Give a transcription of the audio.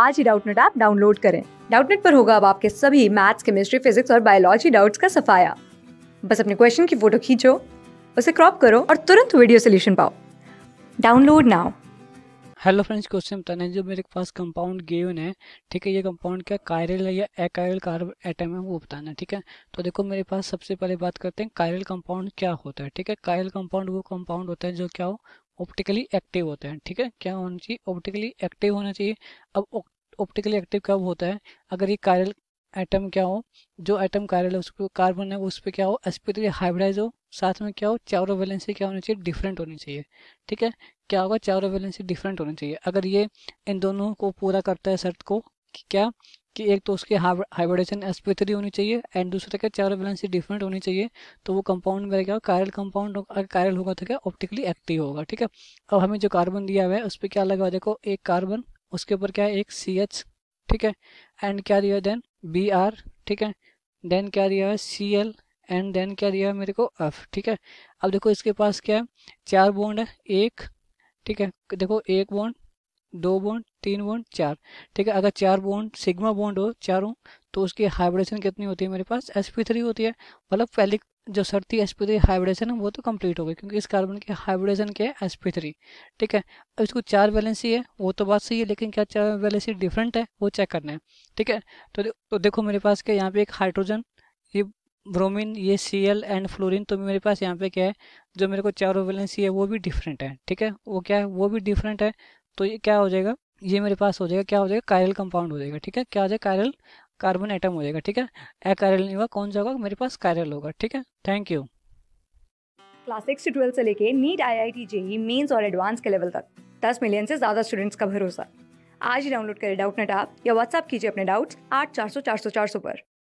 आज ही Doubtnut app download करें डाउटनेट पर होगा अब आपके सभी मैथ्स केमिस्ट्री फिजिक्स और बायोलॉजी डाउट्स का सफाया बस अपने क्वेश्चन की फोटो खींचो उसे क्रॉप करो और तुरंत वीडियो सोल्यूशन पाओ download now hello friends question बताने जो मेरे पास कंपाउंड गेवन है ठीक है ये कंपाउंड क्या कायरल है या एकायरल कार्बन एटम है वो बताना ठीक है तो देखो मेरे पास सबसे पहले बात करते हैं कायरल कंपाउंड क्या होता है ठीक है कायरल कंपाउंड वो कंपाउंड होता है जो क्या हो ऑप्टिकली एक्टिव होते हैं ठीक है क्या होना चाहिए ऑप्टिकली एक्टिव होना चाहिए अब ऑप्टिकली एक्टिव कब होता है अगर ये कायरल एटम क्या हो जो एटम कायरल है उस पर कार्बन है उस पर क्या हो एस पी थ्री हाइब्रिडाइज हो साथ में क्या हो चारो वैलेंसी क्या होनी चाहिए डिफरेंट होनी चाहिए ठीक है क्या होगा चारो वैलेंसी डिफरेंट होनी चाहिए अगर ये इन दोनों को पूरा करता है शर्त को कि क्या कि एक तो उसके हाइब्रिडेशन एस पी थ्री होनी चाहिए एंड दूसरे के चार वैलेंसी डिफरेंट होनी चाहिए तो वो कंपाउंड में क्या कायरल कंपाउंड कायरल होगा तो क्या ऑप्टिकली एक्टिव होगा ठीक है अब हमें जो कार्बन दिया हुआ है उस पर क्या लगा हुआ देखो एक कार्बन उसके ऊपर क्या है एक सी एच ठीक है एंड क्या दिया देन बी आर ठीक है देन क्या दिया है सी एल एंड देन क्या दिया है मेरे को एफ ठीक है अब देखो इसके पास क्या है चार बॉन्ड है एक ठीक है देखो एक बॉन्ड दो बॉन्ड तीन बॉन्ड चार ठीक है अगर चार बॉन्ड सिग्मा बॉन्ड हो चारों तो उसकी हाइब्रिडेशन कितनी होती है मेरे पास एस पी थ्री होती है मतलब पहली जो सर्ती थी एस पी थ्री हाइब्रिडेशन है वो तो कंप्लीट हो गई क्योंकि इस कार्बन की हाइब्रिडेशन क्या है एस पी थ्री ठीक है अब इसको चार वैलेंसी है वो तो बात सही है लेकिन क्या चार वैलेंसी डिफरेंट है वो चेक करना है ठीक है तो, तो देखो मेरे पास क्या यहाँ पे एक हाइड्रोजन ये ब्रोमिन ये सी एल एंड फ्लोरिन तो मेरे पास यहाँ पे क्या है जो मेरे को चारों वैलेंसी है वो भी डिफरेंट है ठीक है वो क्या है वो भी डिफरेंट है तो ये क्या हो जाएगा ये मेरे पास हो जाएगा क्या हो जाएगा कायरल कंपाउंड हो जाएगा ठीक है क्या हो जाएगा कायरल कार्बन एटम हो जाएगा ठीक है ए कायरल नहीं हुआ कौन सा होगा मेरे पास कायरल होगा ठीक है थैंक यू क्लास सिक्स से ट्वेल्थ से लेके NEET I I T JEE mains और एडवांस के लेवल तक दस मिलियन से ज़्यादा स्टूडेंट्स का भरोसा आज ही डाउनलोड करें डाउट नेट आप या व्हाट्सअप कीजिए अपने डाउट्स आठ चार सौ चार सौ चार सौ पर